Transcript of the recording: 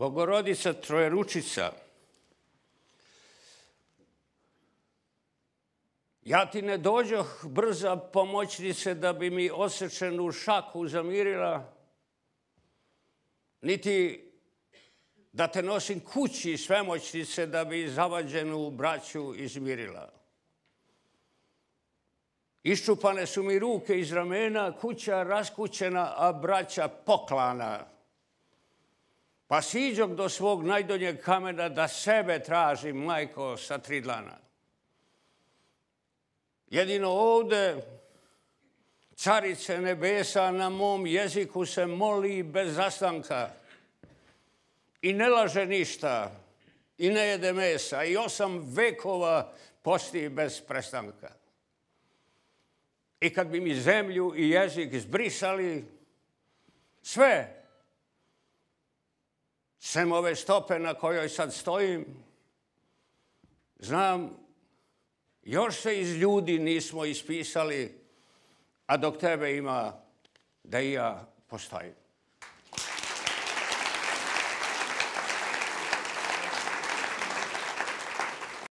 Bogorodica Trojeručica, ja ti ne dođoh brza se da bi mi osjećenu šaku zamirila, niti da te nosim kući se da bi zavađenu braću izmirila. Iščupane su mi ruke iz ramena, kuća raskućena, a braća poklana. Hvala pa siđog do svog najdonjeg kamena da sebe traži majko sa tri dlana. Jedino ovde carice nebesa na mom jeziku se moli bez zastanka i ne laže ništa i ne jede mesa i osam vekova posti bez prestanka. I kad bi mi zemlju i jezik izbrisali, sve sem ove stope na kojoj sad stojim, znam, još se iz ljudi nismo ispisali, a dok tebe ima da i ja postojim.